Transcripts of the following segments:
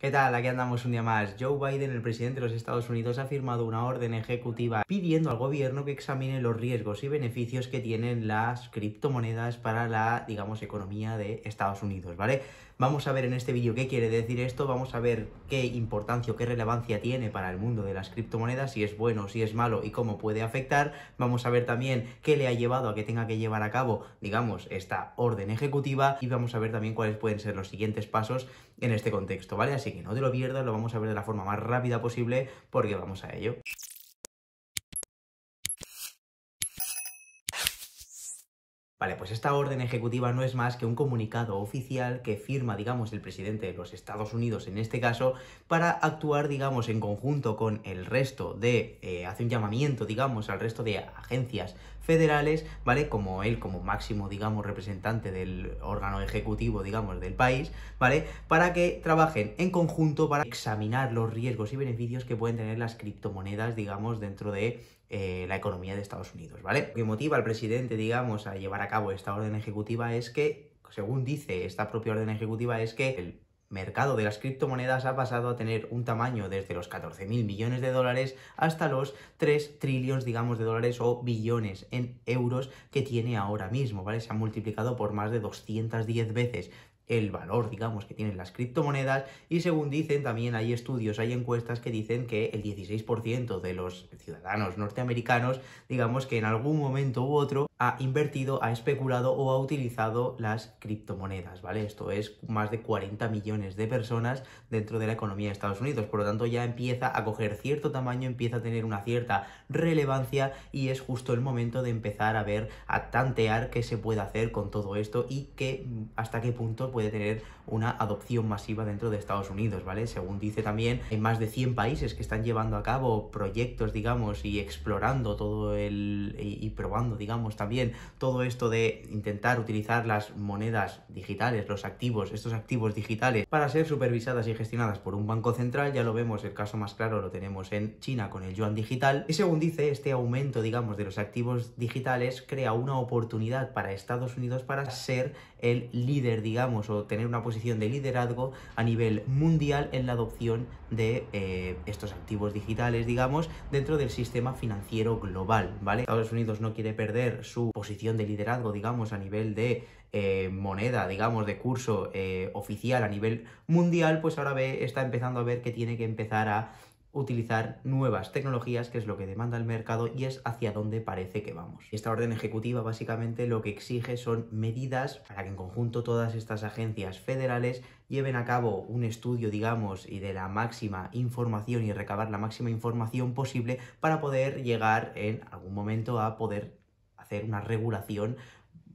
¿Qué tal? Aquí andamos un día más. Joe Biden, el presidente de los Estados Unidos, ha firmado una orden ejecutiva pidiendo al gobierno que examine los riesgos y beneficios que tienen las criptomonedas para la, digamos, economía de Estados Unidos, ¿vale? Vamos a ver en este vídeo qué quiere decir esto, vamos a ver qué importancia o qué relevancia tiene para el mundo de las criptomonedas, si es bueno, si es malo y cómo puede afectar. Vamos a ver también qué le ha llevado a que tenga que llevar a cabo, digamos, esta orden ejecutiva y vamos a ver también cuáles pueden ser los siguientes pasos en este contexto, ¿vale? Así que no te lo pierdas, lo vamos a ver de la forma más rápida posible porque vamos a ello. Vale, pues esta orden ejecutiva no es más que un comunicado oficial que firma, digamos, el presidente de los Estados Unidos en este caso, para actuar, digamos, en conjunto con el resto de, eh, hace un llamamiento, digamos, al resto de agencias federales, ¿vale? Como él, como máximo, digamos, representante del órgano ejecutivo, digamos, del país, ¿vale? Para que trabajen en conjunto para examinar los riesgos y beneficios que pueden tener las criptomonedas, digamos, dentro de eh, la economía de Estados Unidos, ¿vale? Lo que motiva al presidente, digamos, a llevar a cabo esta orden ejecutiva es que, según dice esta propia orden ejecutiva, es que el mercado de las criptomonedas ha pasado a tener un tamaño desde los 14.000 millones de dólares hasta los 3 trillones, digamos, de dólares o billones en euros que tiene ahora mismo, ¿vale? Se ha multiplicado por más de 210 veces el valor, digamos, que tienen las criptomonedas y según dicen también hay estudios, hay encuestas que dicen que el 16% de los ciudadanos norteamericanos, digamos que en algún momento u otro ha invertido, ha especulado o ha utilizado las criptomonedas, ¿vale? Esto es más de 40 millones de personas dentro de la economía de Estados Unidos, por lo tanto ya empieza a coger cierto tamaño, empieza a tener una cierta relevancia y es justo el momento de empezar a ver, a tantear qué se puede hacer con todo esto y que hasta qué punto puede de tener una adopción masiva dentro de Estados Unidos, ¿vale? Según dice también, hay más de 100 países que están llevando a cabo proyectos, digamos, y explorando todo el... y probando, digamos, también todo esto de intentar utilizar las monedas digitales, los activos, estos activos digitales, para ser supervisadas y gestionadas por un banco central, ya lo vemos, el caso más claro lo tenemos en China con el yuan digital, y según dice, este aumento, digamos, de los activos digitales crea una oportunidad para Estados Unidos para ser el líder, digamos, tener una posición de liderazgo a nivel mundial en la adopción de eh, estos activos digitales, digamos, dentro del sistema financiero global, ¿vale? Estados Unidos no quiere perder su posición de liderazgo, digamos, a nivel de eh, moneda, digamos, de curso eh, oficial a nivel mundial, pues ahora está empezando a ver que tiene que empezar a utilizar nuevas tecnologías, que es lo que demanda el mercado y es hacia dónde parece que vamos. Esta orden ejecutiva básicamente lo que exige son medidas para que en conjunto todas estas agencias federales lleven a cabo un estudio, digamos, y de la máxima información y recabar la máxima información posible para poder llegar en algún momento a poder hacer una regulación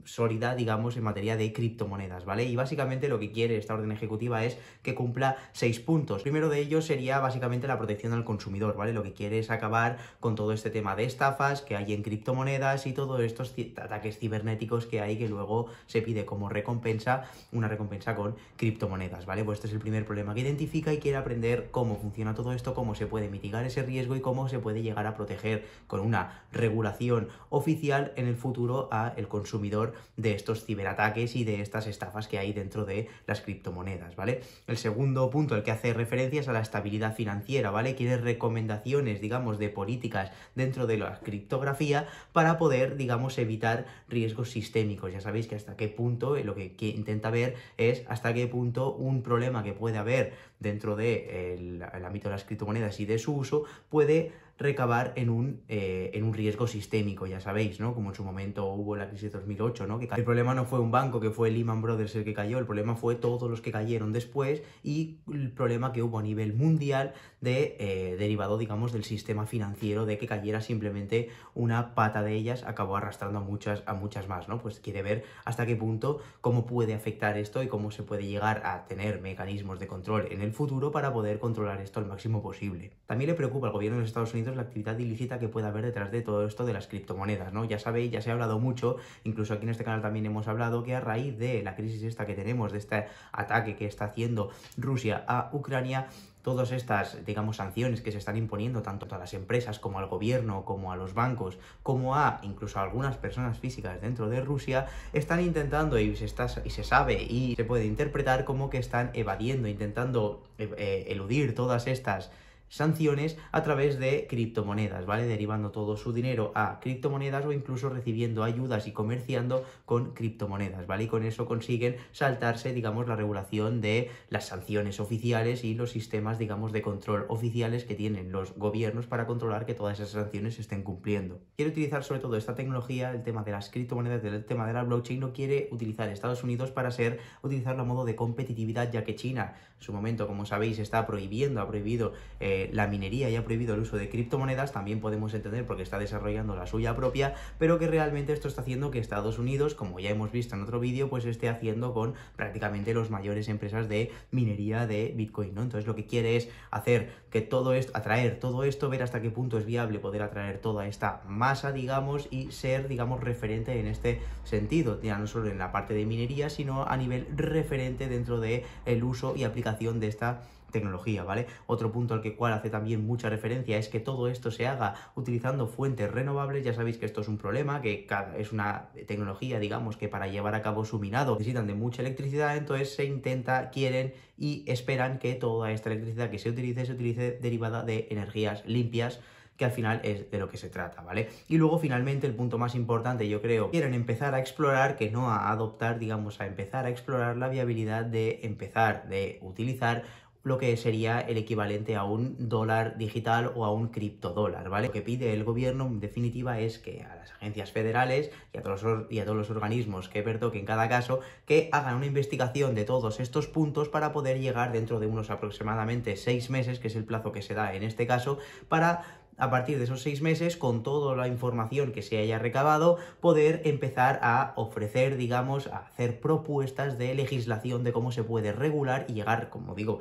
sólida, digamos, en materia de criptomonedas, ¿vale? Y básicamente lo que quiere esta orden ejecutiva es que cumpla seis puntos. primero de ellos sería básicamente la protección al consumidor, ¿vale? Lo que quiere es acabar con todo este tema de estafas que hay en criptomonedas y todos estos ataques cibernéticos que hay que luego se pide como recompensa, una recompensa con criptomonedas, ¿vale? Pues este es el primer problema que identifica y quiere aprender cómo funciona todo esto, cómo se puede mitigar ese riesgo y cómo se puede llegar a proteger con una regulación oficial en el futuro a el consumidor de estos ciberataques y de estas estafas que hay dentro de las criptomonedas, ¿vale? El segundo punto al que hace referencia es a la estabilidad financiera, ¿vale? Quiere recomendaciones, digamos, de políticas dentro de la criptografía para poder, digamos, evitar riesgos sistémicos. Ya sabéis que hasta qué punto, eh, lo que, intenta ver es hasta qué punto un problema que puede haber dentro del de ámbito de las criptomonedas y de su uso puede recabar en un, eh, en un riesgo sistémico, ya sabéis, ¿no? Como en su momento hubo la crisis de 2008, ¿no? Que el problema no fue un banco, que fue Lehman Brothers el que cayó, el problema fue todos los que cayeron después y el problema que hubo a nivel mundial de, eh, derivado, digamos, del sistema financiero, de que cayera simplemente una pata de ellas, acabó arrastrando a muchas, a muchas más, ¿no? Pues quiere ver hasta qué punto, cómo puede afectar esto y cómo se puede llegar a tener mecanismos de control en el futuro para poder controlar esto al máximo posible. También le preocupa al gobierno de los Estados Unidos la actividad ilícita que puede haber detrás de todo esto de las criptomonedas, ¿no? Ya sabéis, ya se ha hablado mucho, incluso aquí en este canal también hemos hablado que a raíz de la crisis esta que tenemos, de este ataque que está haciendo Rusia a Ucrania, todas estas, digamos, sanciones que se están imponiendo tanto a las empresas como al gobierno, como a los bancos, como a incluso a algunas personas físicas dentro de Rusia, están intentando y se, y se sabe y se puede interpretar como que están evadiendo, intentando eh, eh, eludir todas estas sanciones a través de criptomonedas, ¿vale? Derivando todo su dinero a criptomonedas o incluso recibiendo ayudas y comerciando con criptomonedas, ¿vale? Y con eso consiguen saltarse, digamos, la regulación de las sanciones oficiales y los sistemas, digamos, de control oficiales que tienen los gobiernos para controlar que todas esas sanciones se estén cumpliendo. Quiere utilizar sobre todo esta tecnología, el tema de las criptomonedas, el tema de la blockchain, no quiere utilizar Estados Unidos para ser, utilizarlo a modo de competitividad, ya que China, en su momento, como sabéis, está prohibiendo, ha prohibido eh, eh, la minería ya ha prohibido el uso de criptomonedas, también podemos entender porque está desarrollando la suya propia, pero que realmente esto está haciendo que Estados Unidos, como ya hemos visto en otro vídeo, pues esté haciendo con prácticamente los mayores empresas de minería de Bitcoin, ¿no? Entonces lo que quiere es hacer que todo esto, atraer todo esto, ver hasta qué punto es viable poder atraer toda esta masa, digamos, y ser, digamos, referente en este sentido, ya no solo en la parte de minería, sino a nivel referente dentro de el uso y aplicación de esta tecnología, ¿vale? Otro punto al que cual hace también mucha referencia es que todo esto se haga utilizando fuentes renovables, ya sabéis que esto es un problema, que es una tecnología, digamos, que para llevar a cabo su minado necesitan de mucha electricidad, entonces se intenta, quieren y esperan que toda esta electricidad que se utilice se utilice derivada de energías limpias, que al final es de lo que se trata, ¿vale? Y luego finalmente el punto más importante, yo creo, quieren empezar a explorar, que no a adoptar, digamos, a empezar a explorar la viabilidad de empezar, de utilizar lo que sería el equivalente a un dólar digital o a un criptodólar, ¿vale? Lo que pide el gobierno, en definitiva, es que a las agencias federales y a todos los, y a todos los organismos que en cada caso, que hagan una investigación de todos estos puntos para poder llegar dentro de unos aproximadamente seis meses, que es el plazo que se da en este caso, para a partir de esos seis meses, con toda la información que se haya recabado, poder empezar a ofrecer, digamos, a hacer propuestas de legislación de cómo se puede regular y llegar, como digo,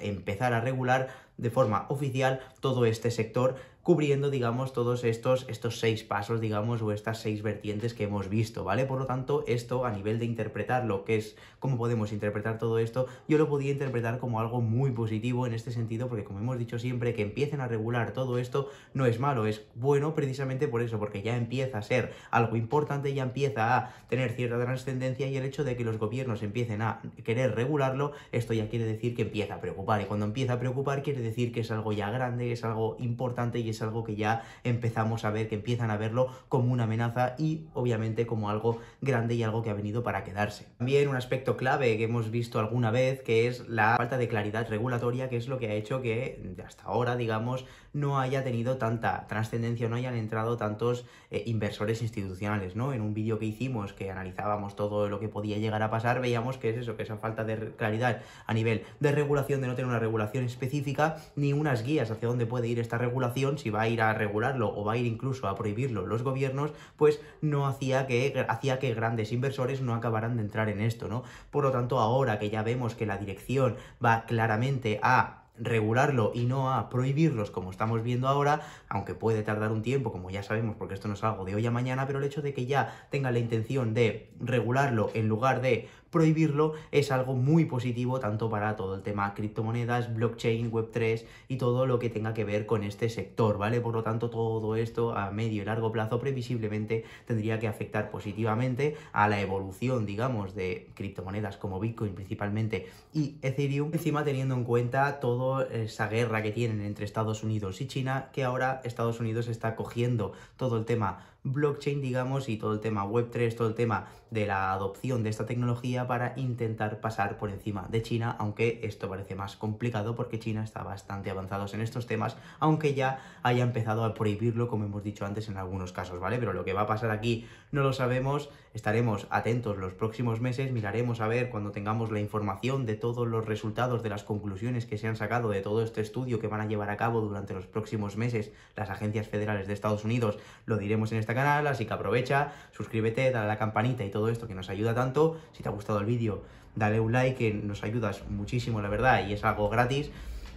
empezar a regular de forma oficial todo este sector, cubriendo, digamos, todos estos, estos seis pasos, digamos, o estas seis vertientes que hemos visto, ¿vale? Por lo tanto, esto a nivel de interpretar lo que es, cómo podemos interpretar todo esto, yo lo podía interpretar como algo muy positivo en este sentido, porque como hemos dicho siempre, que empiecen a regular todo esto no es malo, es bueno precisamente por eso, porque ya empieza a ser algo importante, ya empieza a tener cierta trascendencia y el hecho de que los gobiernos empiecen a querer regularlo, esto ya quiere decir que empieza preocupar. Y cuando empieza a preocupar quiere decir que es algo ya grande, es algo importante y es algo que ya empezamos a ver, que empiezan a verlo como una amenaza y obviamente como algo grande y algo que ha venido para quedarse. También un aspecto clave que hemos visto alguna vez, que es la falta de claridad regulatoria, que es lo que ha hecho que hasta ahora, digamos, no haya tenido tanta trascendencia, no hayan entrado tantos eh, inversores institucionales, ¿no? En un vídeo que hicimos, que analizábamos todo lo que podía llegar a pasar, veíamos que es eso, que esa falta de claridad a nivel de regulación de no tener una regulación específica, ni unas guías hacia dónde puede ir esta regulación, si va a ir a regularlo o va a ir incluso a prohibirlo los gobiernos, pues no hacía que, hacía que grandes inversores no acabaran de entrar en esto, ¿no? Por lo tanto, ahora que ya vemos que la dirección va claramente a regularlo y no a prohibirlos como estamos viendo ahora, aunque puede tardar un tiempo, como ya sabemos, porque esto no es algo de hoy a mañana, pero el hecho de que ya tenga la intención de regularlo en lugar de prohibirlo es algo muy positivo tanto para todo el tema criptomonedas, blockchain, web3 y todo lo que tenga que ver con este sector, ¿vale? Por lo tanto, todo esto a medio y largo plazo previsiblemente tendría que afectar positivamente a la evolución, digamos, de criptomonedas como Bitcoin principalmente y Ethereum, encima teniendo en cuenta todo esa guerra que tienen entre Estados Unidos y China, que ahora Estados Unidos está cogiendo todo el tema blockchain, digamos, y todo el tema Web3, todo el tema de la adopción de esta tecnología para intentar pasar por encima de China, aunque esto parece más complicado porque China está bastante avanzado en estos temas, aunque ya haya empezado a prohibirlo, como hemos dicho antes en algunos casos, ¿vale? Pero lo que va a pasar aquí no lo sabemos, estaremos atentos los próximos meses, miraremos a ver cuando tengamos la información de todos los resultados, de las conclusiones que se han sacado de todo este estudio que van a llevar a cabo durante los próximos meses las agencias federales de Estados Unidos, lo diremos en este este canal, así que aprovecha, suscríbete, dale a la campanita y todo esto que nos ayuda tanto. Si te ha gustado el vídeo, dale un like que nos ayudas muchísimo, la verdad, y es algo gratis.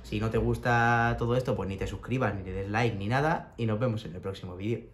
Si no te gusta todo esto, pues ni te suscribas, ni le des like, ni nada, y nos vemos en el próximo vídeo.